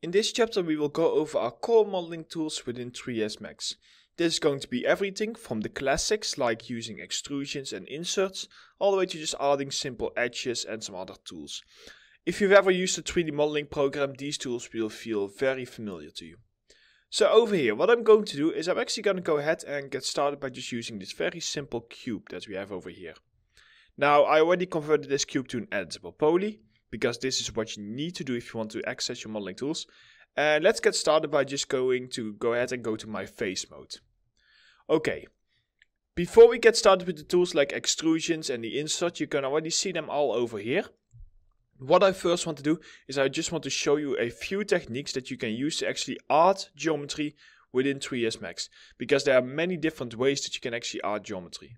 In this chapter we will go over our core modeling tools within 3ds Max. This is going to be everything from the classics like using extrusions and inserts, all the way to just adding simple edges and some other tools. If you've ever used a 3D modeling program, these tools will feel very familiar to you. So over here, what I'm going to do is I'm actually going to go ahead and get started by just using this very simple cube that we have over here. Now, I already converted this cube to an editable poly, because this is what you need to do if you want to access your modeling tools. And let's get started by just going to go ahead and go to my face mode. Okay, before we get started with the tools like extrusions and the insert, you can already see them all over here. What I first want to do is I just want to show you a few techniques that you can use to actually art geometry within 3ds Max because there are many different ways that you can actually art geometry.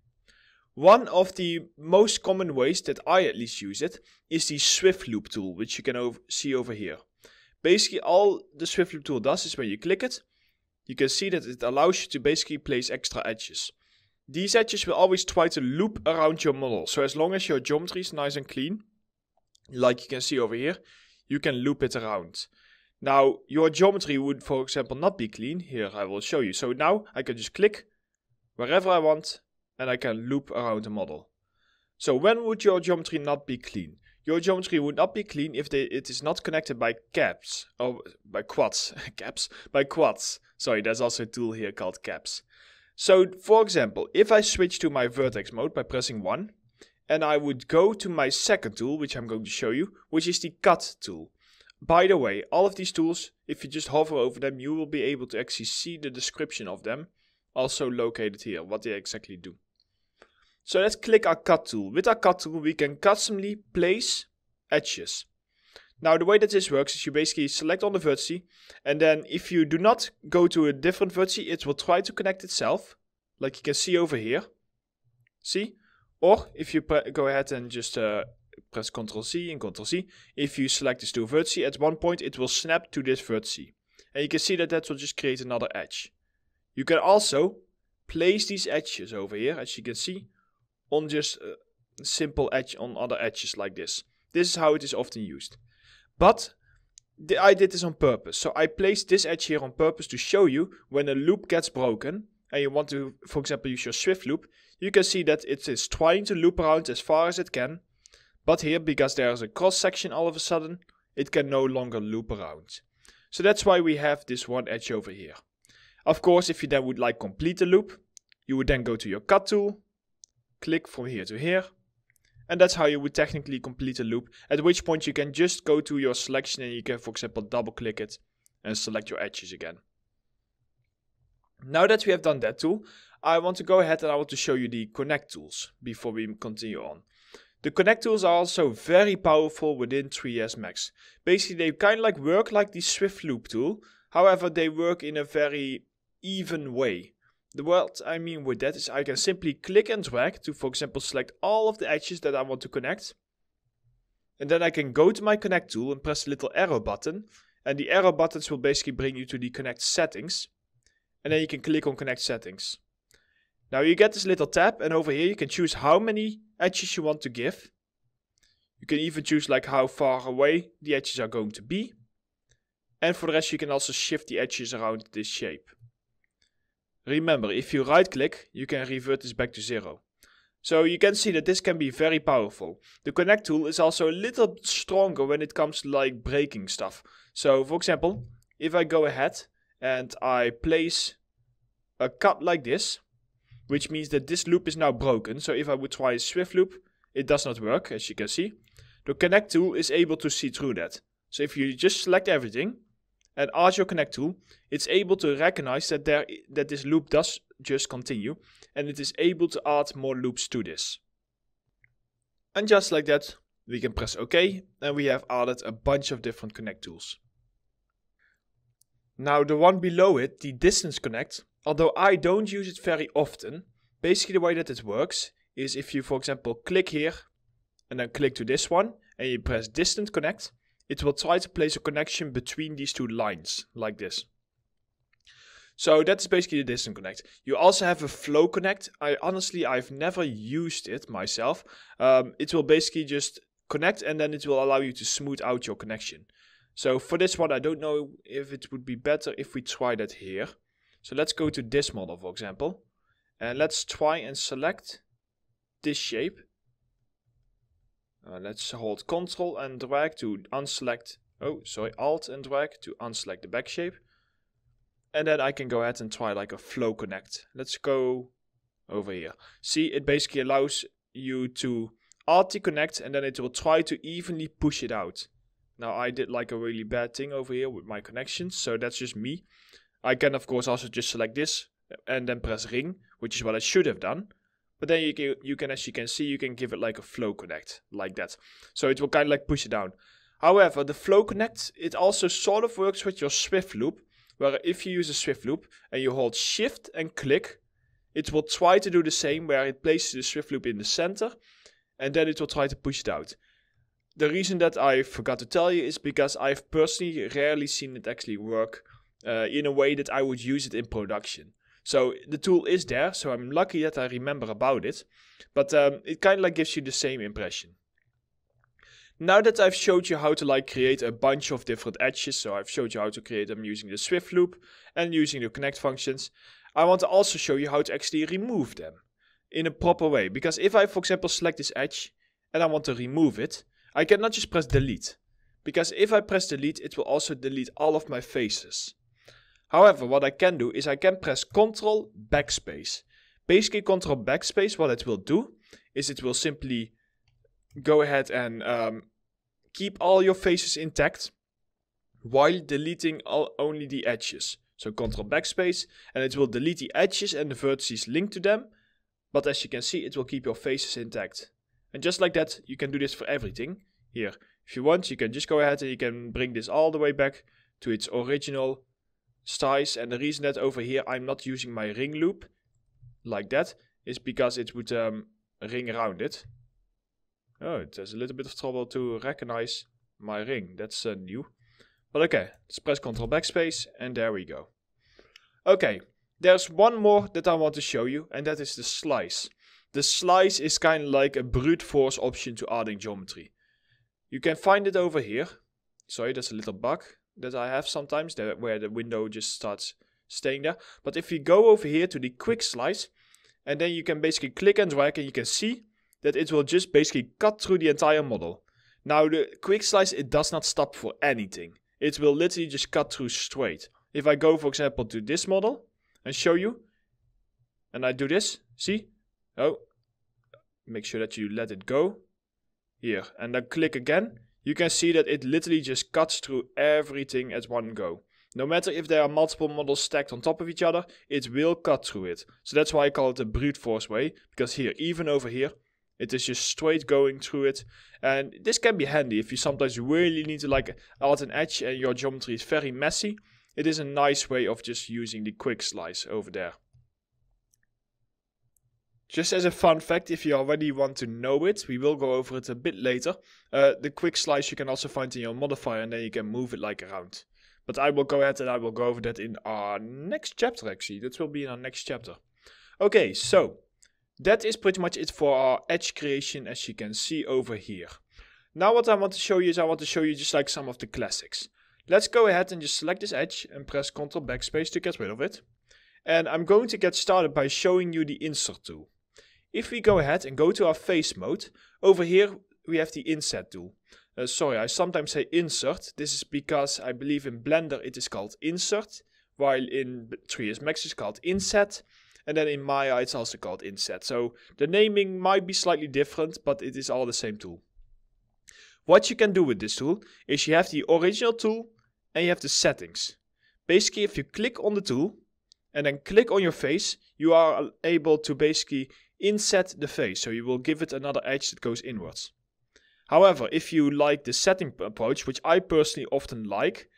One of the most common ways that I at least use it is the Swift Loop tool, which you can over see over here. Basically, all the Swift Loop tool does is when you click it, you can see that it allows you to basically place extra edges. These edges will always try to loop around your model. So as long as your geometry is nice and clean, like you can see over here, you can loop it around. Now, your geometry would, for example, not be clean. Here, I will show you. So now I can just click wherever I want and I can loop around the model. So when would your geometry not be clean? Your geometry would not be clean if they, it is not connected by caps, or by quads, caps, by quads. Sorry, there's also a tool here called caps. So for example, if I switch to my vertex mode by pressing 1, and I would go to my second tool, which I'm going to show you, which is the cut tool. By the way, all of these tools, if you just hover over them, you will be able to actually see the description of them, also located here, what they exactly do. So let's click our cut tool. With our cut tool, we can customly place edges. Now the way that this works is you basically select on the vertice and then if you do not go to a different vertice, it will try to connect itself like you can see over here. See? Or if you go ahead and just uh, press Ctrl C and Ctrl C, if you select this two vertices, at one point it will snap to this vertice. And you can see that that will just create another edge. You can also place these edges over here, as you can see, on just a simple edge on other edges like this. This is how it is often used. But I did this on purpose. So I placed this edge here on purpose to show you when a loop gets broken and you want to, for example, use your Swift loop, you can see that it is trying to loop around as far as it can. But here, because there is a cross section all of a sudden, it can no longer loop around. So that's why we have this one edge over here. Of course, if you then would like complete the loop, you would then go to your cut tool click from here to here. And that's how you would technically complete a loop, at which point you can just go to your selection and you can, for example, double click it and select your edges again. Now that we have done that tool, I want to go ahead and I want to show you the connect tools before we continue on. The connect tools are also very powerful within 3ds Max. Basically, they kind of like work like the Swift loop tool. However, they work in a very even way. The What I mean with that is I can simply click and drag to, for example, select all of the edges that I want to connect. And then I can go to my connect tool and press the little arrow button. And the arrow buttons will basically bring you to the connect settings. And then you can click on connect settings. Now you get this little tab and over here you can choose how many edges you want to give. You can even choose like how far away the edges are going to be. And for the rest you can also shift the edges around this shape. Remember, if you right click, you can revert this back to zero. So you can see that this can be very powerful. The connect tool is also a little stronger when it comes to like breaking stuff. So for example, if I go ahead and I place a cut like this, which means that this loop is now broken. So if I would try a swift loop, it does not work as you can see. The connect tool is able to see through that. So if you just select everything at Azure Connect 2, it's able to recognize that, there, that this loop does just continue, and it is able to add more loops to this. And just like that, we can press OK, and we have added a bunch of different connect tools. Now the one below it, the distance connect, although I don't use it very often, basically the way that it works is if you for example click here, and then click to this one, and you press distance connect, it will try to place a connection between these two lines, like this. So that's basically the distance connect. You also have a flow connect. I honestly, I've never used it myself. Um, it will basically just connect and then it will allow you to smooth out your connection. So for this one, I don't know if it would be better if we try that here. So let's go to this model, for example, and let's try and select this shape uh, let's hold Ctrl and drag to unselect, oh, sorry, Alt and drag to unselect the back shape. And then I can go ahead and try like a flow connect. Let's go over here. See, it basically allows you to Alt connect and then it will try to evenly push it out. Now I did like a really bad thing over here with my connections, so that's just me. I can of course also just select this and then press ring, which is what I should have done. But then you can, you can, as you can see, you can give it like a flow connect, like that. So it will kind of like push it down. However, the flow connect, it also sort of works with your Swift loop, where if you use a Swift loop and you hold shift and click, it will try to do the same where it places the Swift loop in the center and then it will try to push it out. The reason that I forgot to tell you is because I've personally rarely seen it actually work uh, in a way that I would use it in production. So the tool is there, so I'm lucky that I remember about it, but um, it kind of like gives you the same impression. Now that I've showed you how to like create a bunch of different edges, so I've showed you how to create them using the Swift loop and using the connect functions, I want to also show you how to actually remove them in a proper way. Because if I, for example, select this edge and I want to remove it, I cannot just press delete. Because if I press delete, it will also delete all of my faces. However, what I can do is I can press Ctrl Backspace. Basically, Ctrl Backspace, what it will do is it will simply go ahead and um, keep all your faces intact while deleting all, only the edges. So Ctrl Backspace, and it will delete the edges and the vertices linked to them. But as you can see, it will keep your faces intact. And just like that, you can do this for everything. Here, if you want, you can just go ahead and you can bring this all the way back to its original size. And the reason that over here I'm not using my ring loop like that is because it would um, ring around it. Oh, it has a little bit of trouble to recognize my ring. That's uh, new. But okay, let's press Ctrl Backspace and there we go. Okay, there's one more that I want to show you and that is the slice. The slice is kind of like a brute force option to adding geometry. You can find it over here. Sorry, that's a little bug that I have sometimes that where the window just starts staying there. But if you go over here to the quick slice, and then you can basically click and drag and you can see that it will just basically cut through the entire model. Now the quick slice, it does not stop for anything. It will literally just cut through straight. If I go for example to this model and show you, and I do this, see? Oh, make sure that you let it go. Here, and then click again you can see that it literally just cuts through everything at one go. No matter if there are multiple models stacked on top of each other, it will cut through it. So that's why I call it the brute force way, because here, even over here, it is just straight going through it. And this can be handy if you sometimes really need to like add an edge and your geometry is very messy. It is a nice way of just using the quick slice over there. Just as a fun fact, if you already want to know it, we will go over it a bit later. Uh, the quick slice you can also find in your modifier and then you can move it like around. But I will go ahead and I will go over that in our next chapter actually. That will be in our next chapter. Okay, so that is pretty much it for our edge creation as you can see over here. Now what I want to show you is I want to show you just like some of the classics. Let's go ahead and just select this edge and press Ctrl Backspace to get rid of it. And I'm going to get started by showing you the insert tool. If we go ahead and go to our face mode, over here we have the inset tool. Uh, sorry, I sometimes say insert. This is because I believe in Blender it is called insert, while in 3ds Max it's called inset, and then in Maya it's also called inset. So the naming might be slightly different, but it is all the same tool. What you can do with this tool is you have the original tool and you have the settings. Basically, if you click on the tool and then click on your face, you are able to basically inset the face, so you will give it another edge that goes inwards. However, if you like the setting approach, which I personally often like,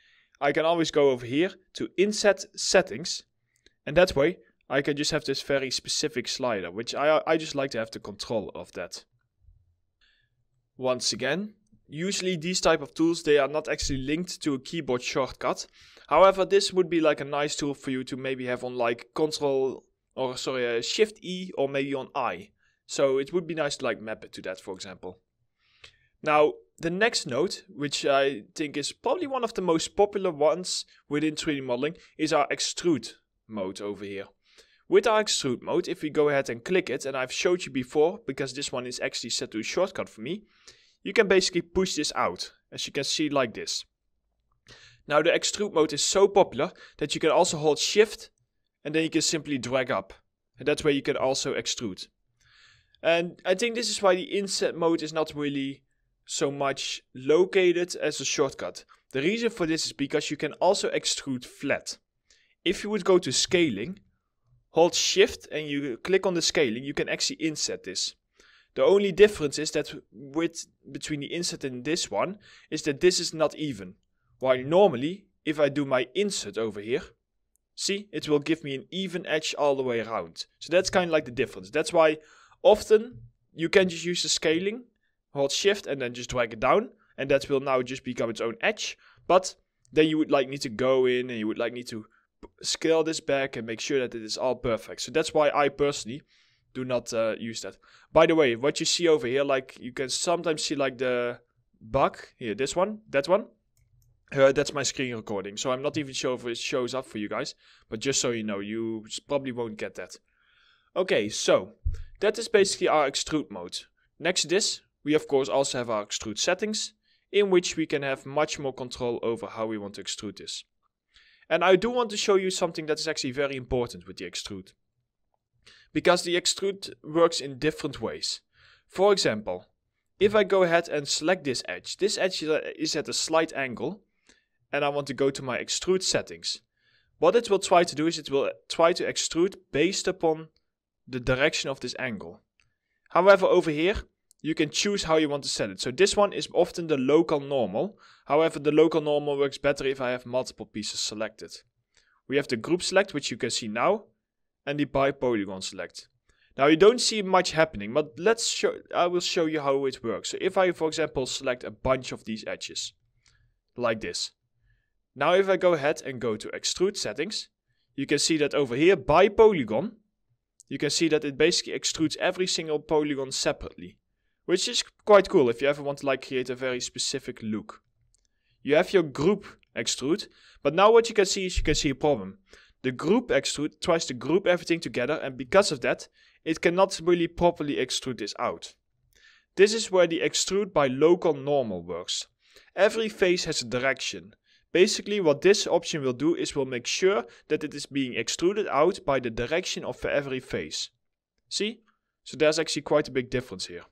I can always go over here to inset settings, and that way I can just have this very specific slider, which I, I just like to have the control of that. Once again, usually these type of tools they are not actually linked to a keyboard shortcut however this would be like a nice tool for you to maybe have on like control or sorry, uh, Shift E or maybe on I. So it would be nice to like map it to that, for example. Now, the next node, which I think is probably one of the most popular ones within 3D modeling, is our extrude mode over here. With our extrude mode, if we go ahead and click it, and I've showed you before because this one is actually set to a shortcut for me, you can basically push this out, as you can see like this. Now the extrude mode is so popular that you can also hold shift and then you can simply drag up. And that way you can also extrude. And I think this is why the inset mode is not really so much located as a shortcut. The reason for this is because you can also extrude flat. If you would go to scaling, hold shift and you click on the scaling, you can actually inset this. The only difference is that with between the inset and this one is that this is not even. While normally, if I do my insert over here, See, it will give me an even edge all the way around. So that's kind of like the difference. That's why often you can just use the scaling, hold shift and then just drag it down. And that will now just become its own edge. But then you would like need to go in and you would like need to scale this back and make sure that it is all perfect. So that's why I personally do not uh, use that. By the way, what you see over here, like you can sometimes see like the bug here, this one, that one. Uh, that's my screen recording, so I'm not even sure if it shows up for you guys, but just so you know, you probably won't get that. Okay, so that is basically our extrude mode. Next to this, we of course also have our extrude settings, in which we can have much more control over how we want to extrude this. And I do want to show you something that is actually very important with the extrude. Because the extrude works in different ways. For example, if I go ahead and select this edge, this edge is at a slight angle, and I want to go to my extrude settings. What it will try to do is it will try to extrude based upon the direction of this angle. However, over here, you can choose how you want to set it. So this one is often the local normal. However, the local normal works better if I have multiple pieces selected. We have the group select, which you can see now, and the by polygon select. Now you don't see much happening, but let's show, I will show you how it works. So if I, for example, select a bunch of these edges, like this. Now if I go ahead and go to extrude settings, you can see that over here by polygon, you can see that it basically extrudes every single polygon separately. Which is quite cool if you ever want to like create a very specific look. You have your group extrude, but now what you can see is you can see a problem. The group extrude tries to group everything together and because of that, it cannot really properly extrude this out. This is where the extrude by local normal works. Every face has a direction, Basically what this option will do is will make sure that it is being extruded out by the direction of every face. See? So there's actually quite a big difference here.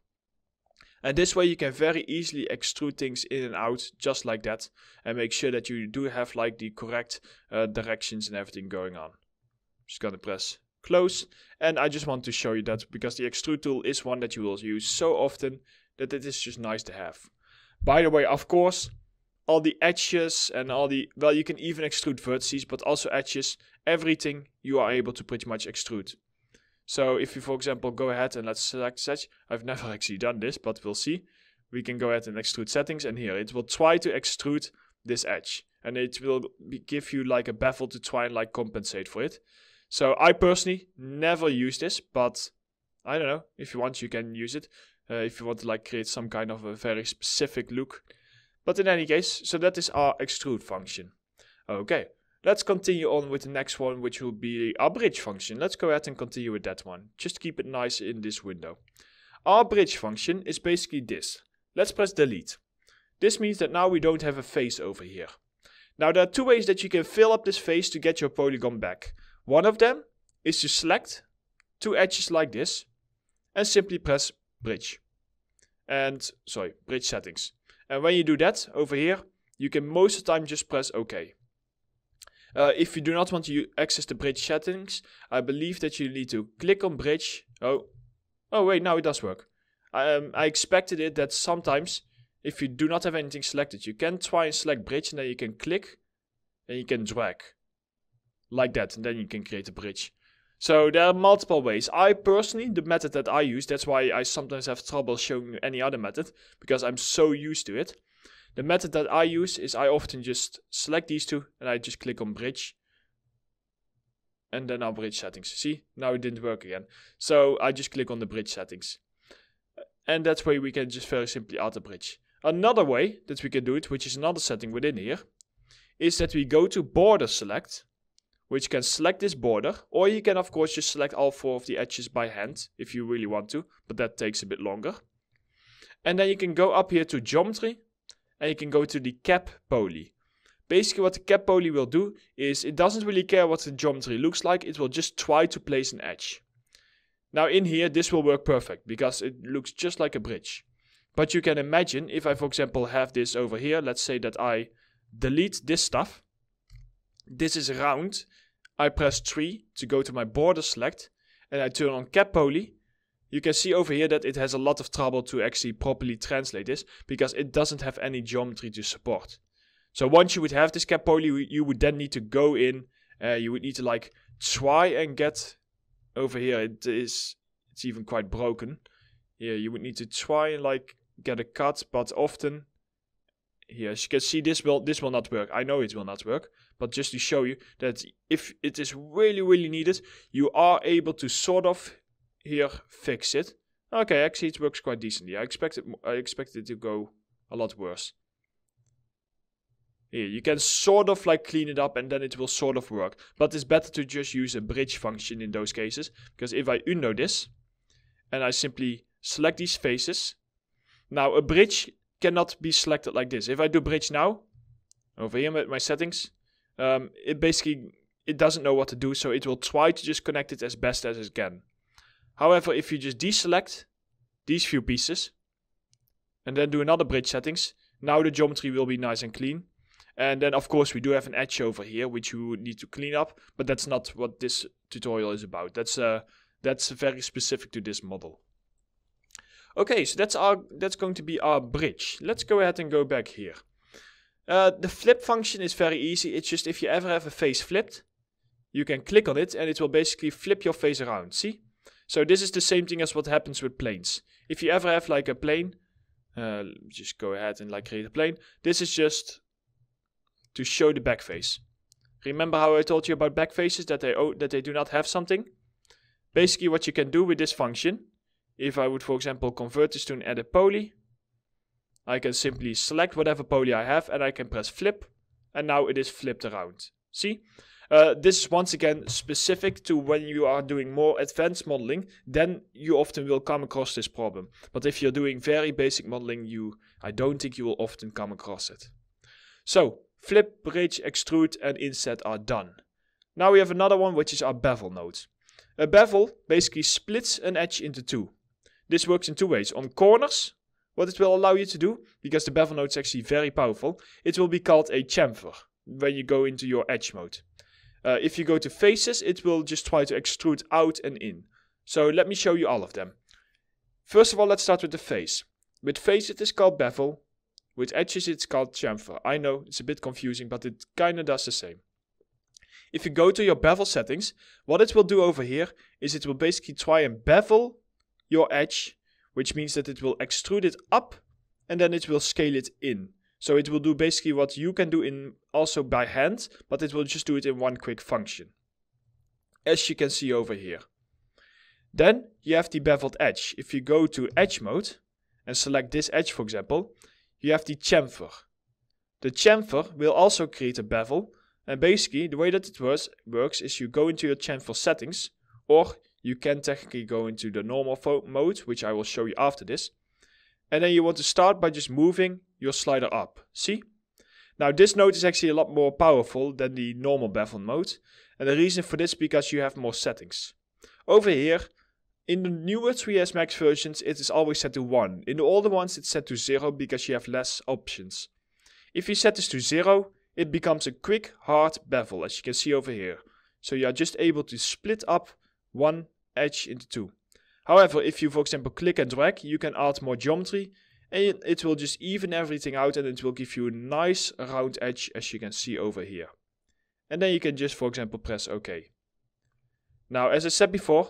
And this way you can very easily extrude things in and out just like that and make sure that you do have like the correct uh, directions and everything going on. just gonna press close and I just want to show you that because the extrude tool is one that you will use so often that it is just nice to have. By the way, of course, all the edges and all the, well, you can even extrude vertices, but also edges, everything you are able to pretty much extrude. So if you, for example, go ahead and let's select such, I've never actually done this, but we'll see. We can go ahead and extrude settings and here it will try to extrude this edge and it will be, give you like a bevel to try and like compensate for it. So I personally never use this, but I don't know. If you want, you can use it. Uh, if you want to like create some kind of a very specific look but in any case, so that is our extrude function. Okay, let's continue on with the next one, which will be our bridge function. Let's go ahead and continue with that one. Just keep it nice in this window. Our bridge function is basically this. Let's press delete. This means that now we don't have a face over here. Now there are two ways that you can fill up this face to get your polygon back. One of them is to select two edges like this and simply press bridge. And, sorry, bridge settings. And uh, when you do that over here, you can most of the time just press OK. Uh, if you do not want to access the bridge settings, I believe that you need to click on bridge. Oh, oh wait, now it does work. Um, I expected it that sometimes if you do not have anything selected, you can try and select bridge and then you can click and you can drag like that and then you can create a bridge. So there are multiple ways. I personally, the method that I use, that's why I sometimes have trouble showing you any other method, because I'm so used to it. The method that I use is I often just select these two and I just click on bridge. And then our bridge settings. See, now it didn't work again. So I just click on the bridge settings. And that's way we can just very simply add a bridge. Another way that we can do it, which is another setting within here, is that we go to border select which can select this border, or you can of course just select all four of the edges by hand if you really want to, but that takes a bit longer. And then you can go up here to geometry, and you can go to the cap poly. Basically what the cap poly will do is it doesn't really care what the geometry looks like, it will just try to place an edge. Now in here this will work perfect because it looks just like a bridge. But you can imagine if I for example have this over here, let's say that I delete this stuff. This is round I press 3 to go to my border select and I turn on cap poly, you can see over here that it has a lot of trouble to actually properly translate this because it doesn't have any geometry to support. So once you would have this cap poly, you would then need to go in, uh, you would need to like try and get over here. It is, it's even quite broken. Here you would need to try and like get a cut, but often here as you can see this will this will not work. I know it will not work but just to show you that if it is really, really needed, you are able to sort of here fix it. Okay, actually it works quite decently. I expected, I expected it to go a lot worse. Here, you can sort of like clean it up and then it will sort of work. But it's better to just use a bridge function in those cases. Because if I undo this, and I simply select these faces. Now a bridge cannot be selected like this. If I do bridge now, over here with my settings, um, it basically it doesn't know what to do, so it will try to just connect it as best as it can. However, if you just deselect these few pieces and then do another bridge settings, now the geometry will be nice and clean. And then of course we do have an edge over here which you need to clean up, but that's not what this tutorial is about. That's uh, that's very specific to this model. Okay, so that's our that's going to be our bridge. Let's go ahead and go back here. Uh, the flip function is very easy. It's just if you ever have a face flipped, you can click on it and it will basically flip your face around. See? So this is the same thing as what happens with planes. If you ever have like a plane, uh, just go ahead and like create a plane. This is just to show the back face. Remember how I told you about back faces that they that they do not have something? Basically what you can do with this function, if I would for example convert this to an edit poly, I can simply select whatever poly I have and I can press flip and now it is flipped around. See? Uh, this is once again specific to when you are doing more advanced modeling, then you often will come across this problem. But if you're doing very basic modeling, you I don't think you will often come across it. So, flip, bridge, extrude and inset are done. Now we have another one which is our bevel node. A bevel basically splits an edge into two. This works in two ways, on corners what it will allow you to do, because the bevel node is actually very powerful, it will be called a chamfer when you go into your edge mode. Uh, if you go to faces, it will just try to extrude out and in. So let me show you all of them. First of all, let's start with the face. With face, it is called bevel. With edges, it's called chamfer. I know, it's a bit confusing, but it kinda does the same. If you go to your bevel settings, what it will do over here is it will basically try and bevel your edge which means that it will extrude it up and then it will scale it in. So it will do basically what you can do in also by hand, but it will just do it in one quick function. As you can see over here. Then you have the beveled edge. If you go to edge mode and select this edge for example, you have the chamfer. The chamfer will also create a bevel and basically the way that it works, works is you go into your chamfer settings or you can technically go into the normal mode, which I will show you after this. And then you want to start by just moving your slider up. See? Now this node is actually a lot more powerful than the normal bevel mode. And the reason for this is because you have more settings. Over here, in the newer 3ds Max versions it is always set to 1. In the older ones it's set to 0 because you have less options. If you set this to 0, it becomes a quick hard bevel as you can see over here. So you are just able to split up one edge into two. However, if you, for example, click and drag, you can add more geometry and it will just even everything out and it will give you a nice round edge as you can see over here. And then you can just, for example, press OK. Now, as I said before,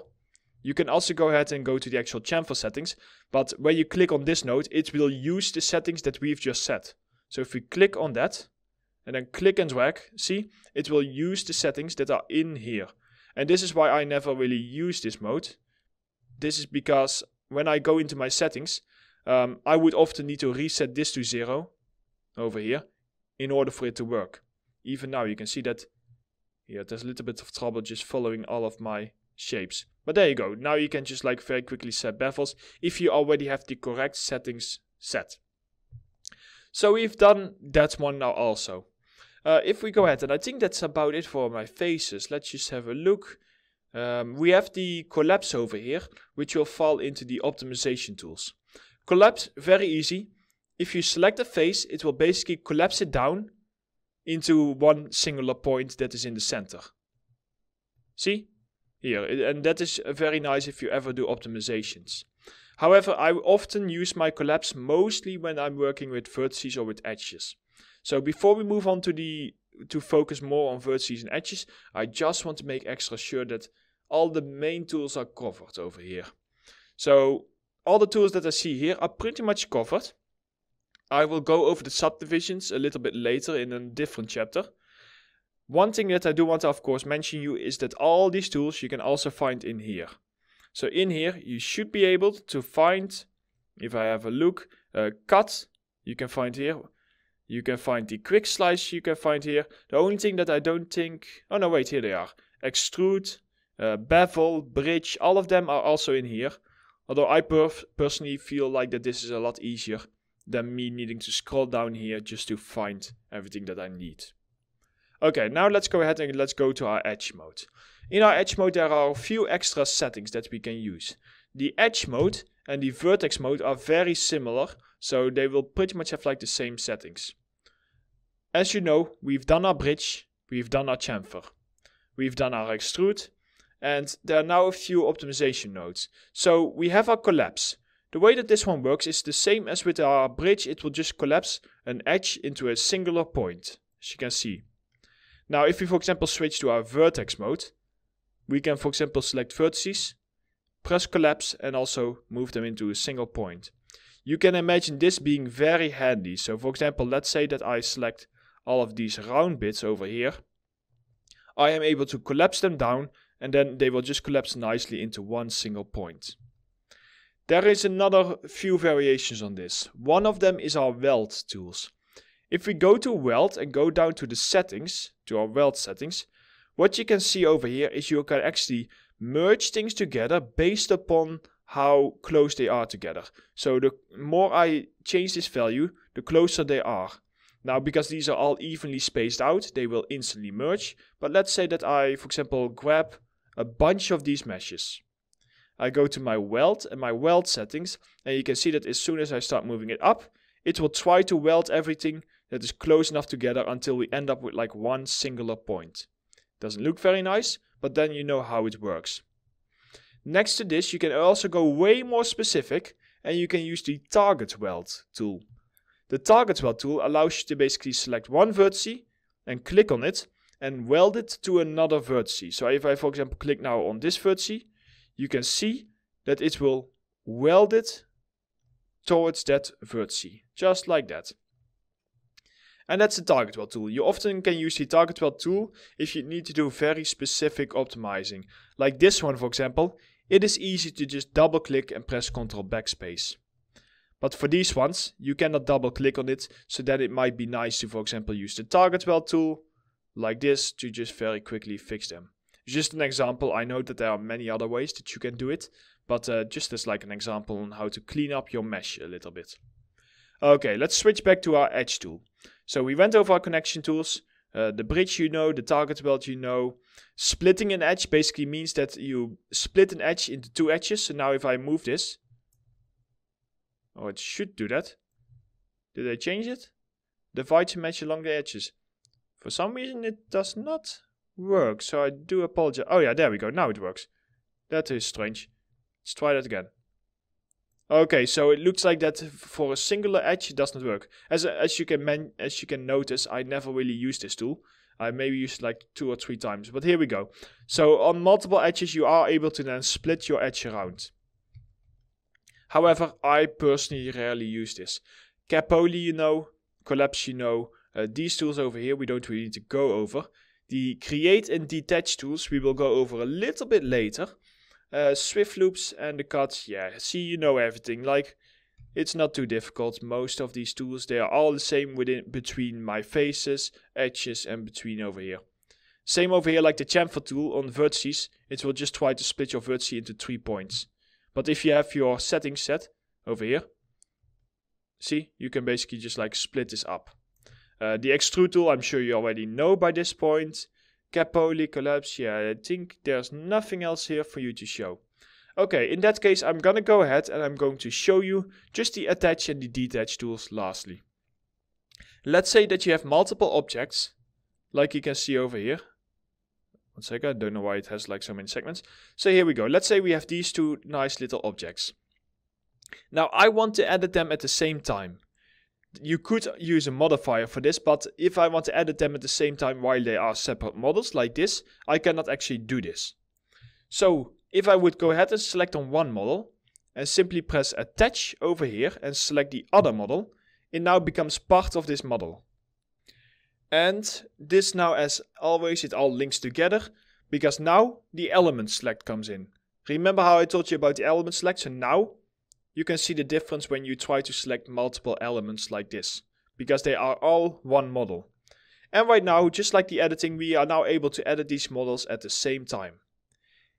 you can also go ahead and go to the actual chamfer settings, but when you click on this node, it will use the settings that we've just set. So if we click on that, and then click and drag, see, it will use the settings that are in here. And this is why I never really use this mode. This is because when I go into my settings, um, I would often need to reset this to zero over here in order for it to work. Even now you can see that yeah, there's a little bit of trouble just following all of my shapes. But there you go. Now you can just like very quickly set bevels if you already have the correct settings set. So we've done that one now also. Uh, if we go ahead, and I think that's about it for my faces. Let's just have a look. Um, we have the collapse over here, which will fall into the optimization tools. Collapse, very easy. If you select a face, it will basically collapse it down into one singular point that is in the center. See? Here, and that is very nice if you ever do optimizations. However, I often use my collapse mostly when I'm working with vertices or with edges. So before we move on to the to focus more on vertices and edges, I just want to make extra sure that all the main tools are covered over here. So all the tools that I see here are pretty much covered. I will go over the subdivisions a little bit later in a different chapter. One thing that I do want to of course mention you is that all these tools you can also find in here. So in here you should be able to find, if I have a look, uh, cut, you can find here, you can find the quick slice you can find here. The only thing that I don't think... Oh no, wait, here they are. Extrude, uh, bevel, bridge, all of them are also in here. Although I perf personally feel like that this is a lot easier than me needing to scroll down here just to find everything that I need. Okay, now let's go ahead and let's go to our edge mode. In our edge mode there are a few extra settings that we can use. The edge mode and the vertex mode are very similar, so they will pretty much have like the same settings. As you know, we've done our bridge, we've done our chamfer, we've done our extrude, and there are now a few optimization nodes. So we have our collapse. The way that this one works is the same as with our bridge, it will just collapse an edge into a singular point, as you can see. Now if we for example switch to our vertex mode, we can for example select vertices, press collapse and also move them into a single point. You can imagine this being very handy. So for example, let's say that I select all of these round bits over here, I am able to collapse them down and then they will just collapse nicely into one single point. There is another few variations on this. One of them is our weld tools. If we go to weld and go down to the settings, to our weld settings, what you can see over here is you can actually merge things together based upon how close they are together. So the more I change this value, the closer they are. Now, because these are all evenly spaced out, they will instantly merge. But let's say that I, for example, grab a bunch of these meshes. I go to my weld and my weld settings, and you can see that as soon as I start moving it up, it will try to weld everything that is close enough together until we end up with like one singular point. Doesn't look very nice, but then you know how it works. Next to this, you can also go way more specific and you can use the target weld tool. The target weld tool allows you to basically select one vertice and click on it and weld it to another vertice. So if I, for example, click now on this vertice, you can see that it will weld it towards that vertice, just like that. And that's the target weld tool. You often can use the target weld tool if you need to do very specific optimizing. Like this one, for example, it is easy to just double click and press Ctrl backspace. But for these ones, you cannot double click on it, so that it might be nice to, for example, use the target weld tool like this to just very quickly fix them. Just an example, I know that there are many other ways that you can do it, but uh, just as like an example on how to clean up your mesh a little bit. Okay, let's switch back to our edge tool. So we went over our connection tools, uh, the bridge you know, the target weld you know. Splitting an edge basically means that you split an edge into two edges. So now if I move this, Oh, it should do that. Did I change it? Divide to match along the edges. For some reason it does not work, so I do apologize. Oh yeah, there we go. Now it works. That is strange. Let's try that again. Okay, so it looks like that for a singular edge it does not work. As as you can man as you can notice, I never really use this tool. I maybe used like two or three times, but here we go. So on multiple edges, you are able to then split your edge around. However, I personally rarely use this. Capoli you know, Collapse you know, uh, these tools over here we don't really need to go over. The create and detach tools we will go over a little bit later. Uh, Swift loops and the cuts, yeah, see you know everything. Like, it's not too difficult. Most of these tools, they are all the same within between my faces, edges and between over here. Same over here like the chamfer tool on vertices, it will just try to split your vertices into three points. But if you have your settings set over here, see, you can basically just like split this up. Uh, the extrude tool, I'm sure you already know by this point. Capoli, collapse, yeah, I think there's nothing else here for you to show. Okay, in that case, I'm gonna go ahead and I'm going to show you just the attach and the detach tools lastly. Let's say that you have multiple objects, like you can see over here on I Don't know why it has like so many segments. So here we go. Let's say we have these two nice little objects. Now I want to edit them at the same time. You could use a modifier for this, but if I want to edit them at the same time while they are separate models like this, I cannot actually do this. So if I would go ahead and select on one model and simply press attach over here and select the other model, it now becomes part of this model. And this now, as always, it all links together because now the element select comes in. Remember how I told you about the element select? now you can see the difference when you try to select multiple elements like this because they are all one model. And right now, just like the editing, we are now able to edit these models at the same time.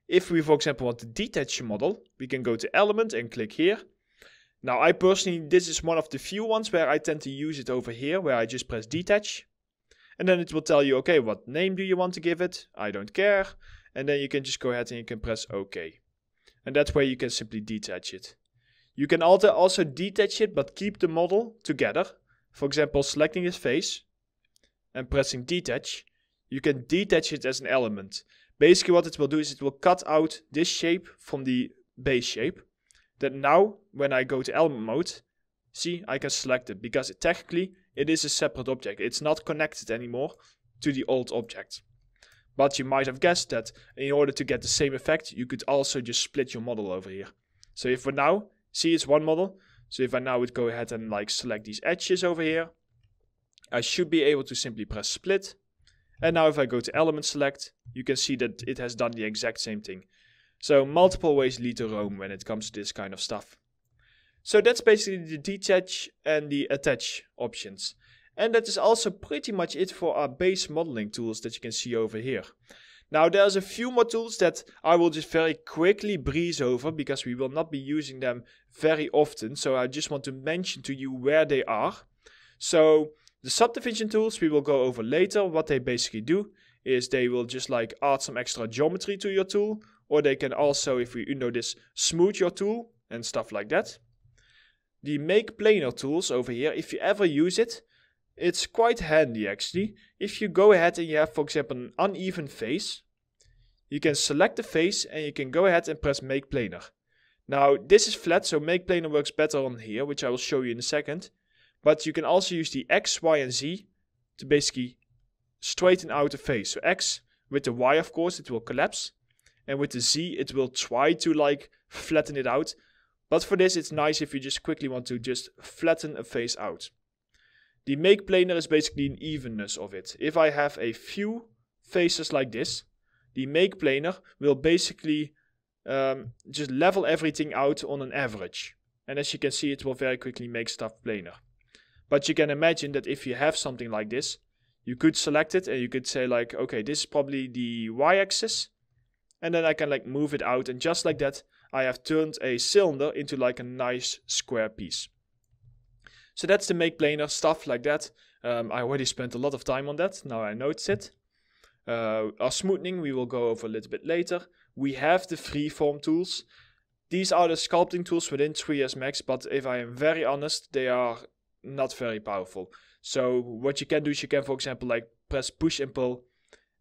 If we, for example, want to detach a model, we can go to element and click here. Now, I personally, this is one of the few ones where I tend to use it over here, where I just press detach. And then it will tell you, okay, what name do you want to give it? I don't care. And then you can just go ahead and you can press OK. And that way you can simply detach it. You can also detach it, but keep the model together. For example, selecting his face and pressing detach, you can detach it as an element. Basically what it will do is it will cut out this shape from the base shape. That now, when I go to element mode, see, I can select it because it technically it is a separate object. It's not connected anymore to the old object. But you might have guessed that in order to get the same effect, you could also just split your model over here. So if for now, see it's one model. So if I now would go ahead and like select these edges over here, I should be able to simply press split. And now if I go to element select, you can see that it has done the exact same thing. So multiple ways lead to Rome when it comes to this kind of stuff. So that's basically the detach and the attach options. And that is also pretty much it for our base modeling tools that you can see over here. Now there's a few more tools that I will just very quickly breeze over because we will not be using them very often. So I just want to mention to you where they are. So the subdivision tools we will go over later. What they basically do is they will just like add some extra geometry to your tool or they can also, if we undo this, smooth your tool and stuff like that the make planar tools over here, if you ever use it, it's quite handy actually. If you go ahead and you have for example an uneven face, you can select the face and you can go ahead and press make planar. Now this is flat so make planar works better on here which I will show you in a second. But you can also use the X, Y and Z to basically straighten out the face. So X with the Y of course it will collapse and with the Z it will try to like flatten it out but for this, it's nice if you just quickly want to just flatten a face out. The make planar is basically an evenness of it. If I have a few faces like this, the make planar will basically um, just level everything out on an average. And as you can see, it will very quickly make stuff planar. But you can imagine that if you have something like this, you could select it and you could say like, okay, this is probably the y-axis. And then I can like move it out and just like that, I have turned a cylinder into like a nice square piece. So that's the make planar stuff like that. Um, I already spent a lot of time on that. Now I notice it. Uh, our smoothing we will go over a little bit later. We have the freeform tools. These are the sculpting tools within 3ds Max, but if I am very honest, they are not very powerful. So what you can do is you can, for example, like press push and pull,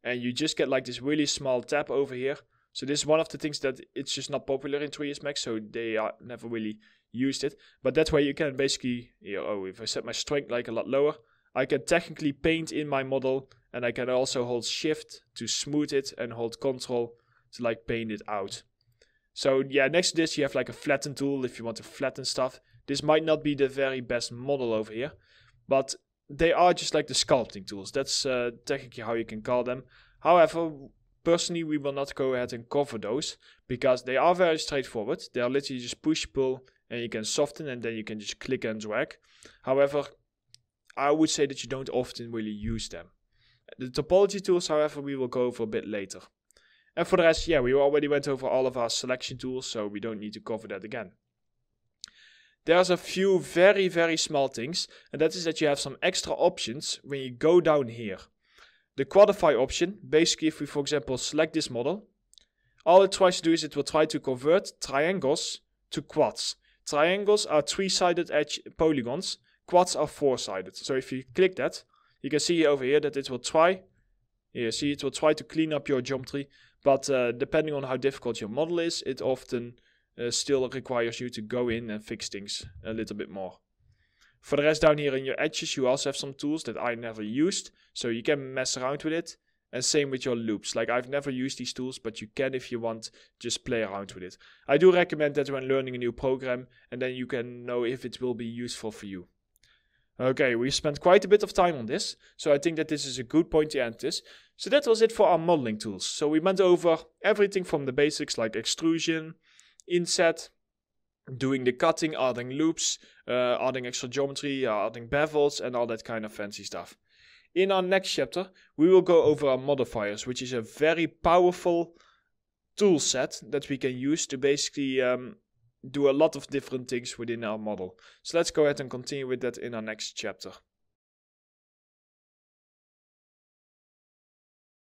and you just get like this really small tab over here so this is one of the things that it's just not popular in 3ds Max, so they are never really used it. But that way you can basically, you know, oh, if I set my strength like a lot lower, I can technically paint in my model, and I can also hold Shift to smooth it, and hold Control to like paint it out. So yeah, next to this you have like a flatten tool if you want to flatten stuff. This might not be the very best model over here, but they are just like the sculpting tools. That's uh, technically how you can call them. However, Personally, we will not go ahead and cover those because they are very straightforward. They are literally just push pull and you can soften and then you can just click and drag. However, I would say that you don't often really use them. The topology tools, however, we will go over a bit later. And for the rest, yeah, we already went over all of our selection tools, so we don't need to cover that again. There's a few very, very small things, and that is that you have some extra options when you go down here. The qualify option, basically if we for example select this model, all it tries to do is it will try to convert triangles to quads. Triangles are three-sided edge polygons, quads are four-sided. So if you click that, you can see over here that it will try, here see it will try to clean up your geometry, but uh, depending on how difficult your model is, it often uh, still requires you to go in and fix things a little bit more. For the rest down here in your edges, you also have some tools that I never used. So you can mess around with it. And same with your loops. Like I've never used these tools, but you can if you want, just play around with it. I do recommend that when learning a new program and then you can know if it will be useful for you. Okay, we spent quite a bit of time on this, so I think that this is a good point to end this. So that was it for our modeling tools. So we went over everything from the basics like extrusion, inset, doing the cutting, adding loops, uh, adding extra geometry, uh, adding bevels, and all that kind of fancy stuff. In our next chapter, we will go over our modifiers, which is a very powerful tool set that we can use to basically um, do a lot of different things within our model. So let's go ahead and continue with that in our next chapter.